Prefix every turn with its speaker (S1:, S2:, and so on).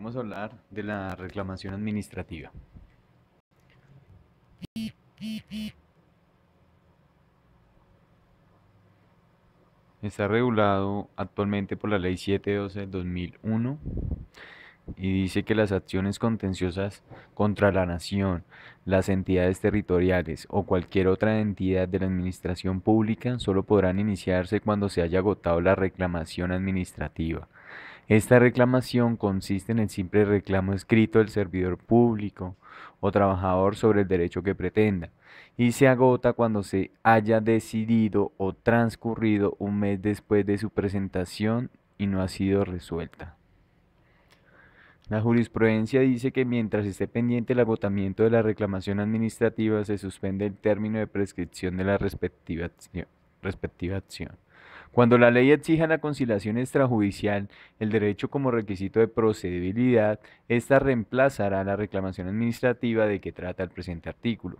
S1: Vamos a hablar de la reclamación administrativa. Está regulado actualmente por la Ley 712 del 2001 y dice que las acciones contenciosas contra la nación, las entidades territoriales o cualquier otra entidad de la administración pública solo podrán iniciarse cuando se haya agotado la reclamación administrativa esta reclamación consiste en el simple reclamo escrito del servidor público o trabajador sobre el derecho que pretenda y se agota cuando se haya decidido o transcurrido un mes después de su presentación y no ha sido resuelta. La jurisprudencia dice que mientras esté pendiente el agotamiento de la reclamación administrativa, se suspende el término de prescripción de la respectiva, acción. Cuando la ley exija la conciliación extrajudicial, el derecho como requisito de procedibilidad, esta reemplazará la reclamación administrativa de que trata el presente artículo.